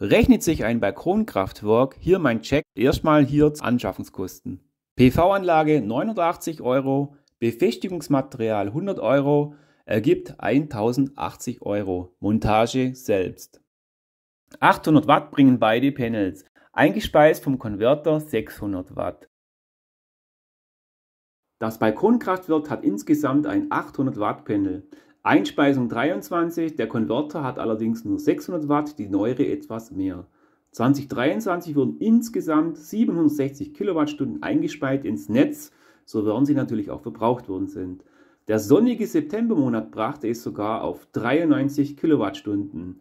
Rechnet sich ein Balkonkraftwerk, hier mein Check, erstmal hier Anschaffungskosten. PV-Anlage 89 Euro, Befestigungsmaterial 100 Euro, ergibt 1080 Euro. Montage selbst. 800 Watt bringen beide Panels, eingespeist vom Konverter 600 Watt. Das Balkonkraftwerk hat insgesamt ein 800 Watt Panel. Einspeisung 23, der Konverter hat allerdings nur 600 Watt, die neuere etwas mehr. 2023 wurden insgesamt 760 Kilowattstunden eingespeit ins Netz, sofern sie natürlich auch verbraucht worden sind. Der sonnige Septembermonat brachte es sogar auf 93 Kilowattstunden.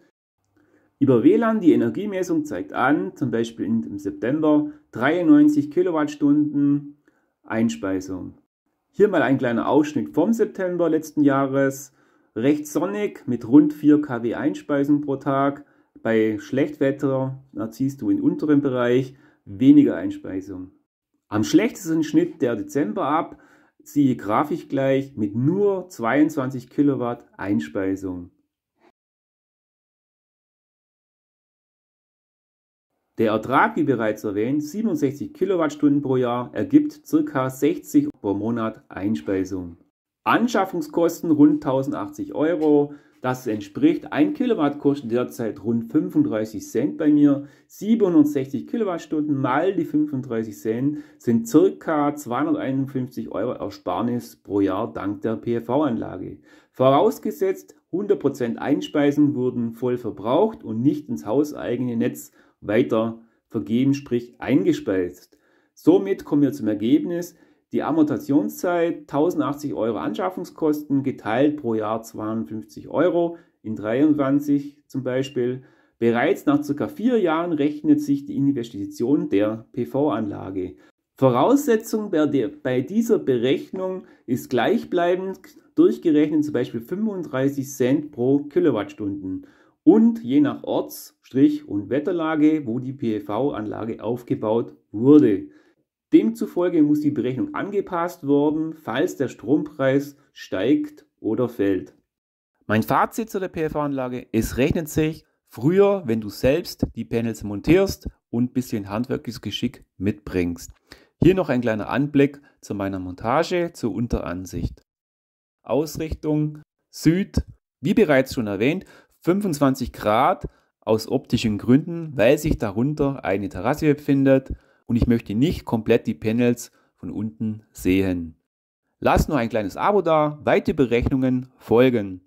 Über WLAN die Energiemessung zeigt an, zum Beispiel im September 93 Kilowattstunden Einspeisung. Hier mal ein kleiner Ausschnitt vom September letzten Jahres. Recht sonnig mit rund 4 kW Einspeisen pro Tag. Bei Schlechtwetter erziehst du im unteren Bereich weniger Einspeisung. Am schlechtesten schnitt der Dezember ab, siehe grafisch gleich, mit nur 22 kW Einspeisung. Der Ertrag, wie bereits erwähnt, 67 Kilowattstunden pro Jahr ergibt ca. 60 pro Monat Einspeisung. Anschaffungskosten rund 1080 Euro. Das entspricht 1 Kilowatt kosten derzeit rund 35 Cent bei mir. 760 Kilowattstunden mal die 35 Cent sind ca. 251 Euro Ersparnis pro Jahr dank der PV-Anlage. Vorausgesetzt 100% Einspeisen wurden voll verbraucht und nicht ins hauseigene Netz weiter vergeben, sprich eingespeist. Somit kommen wir zum Ergebnis, die Amortationszeit 1080 Euro Anschaffungskosten geteilt pro Jahr 250 Euro in 23 zum Beispiel. Bereits nach ca. vier Jahren rechnet sich die Investition der PV-Anlage. Voraussetzung bei dieser Berechnung ist gleichbleibend durchgerechnet zum Beispiel 35 Cent pro Kilowattstunden und je nach Orts-, Strich- und Wetterlage, wo die PV-Anlage aufgebaut wurde. Demzufolge muss die Berechnung angepasst werden, falls der Strompreis steigt oder fällt. Mein Fazit zu der PV-Anlage, es rechnet sich früher, wenn du selbst die Panels montierst und ein bisschen handwerkliches Geschick mitbringst. Hier noch ein kleiner Anblick zu meiner Montage zur Unteransicht. Ausrichtung Süd, wie bereits schon erwähnt, 25 Grad aus optischen Gründen, weil sich darunter eine Terrasse befindet und ich möchte nicht komplett die Panels von unten sehen. Lass nur ein kleines Abo da, weitere Berechnungen folgen.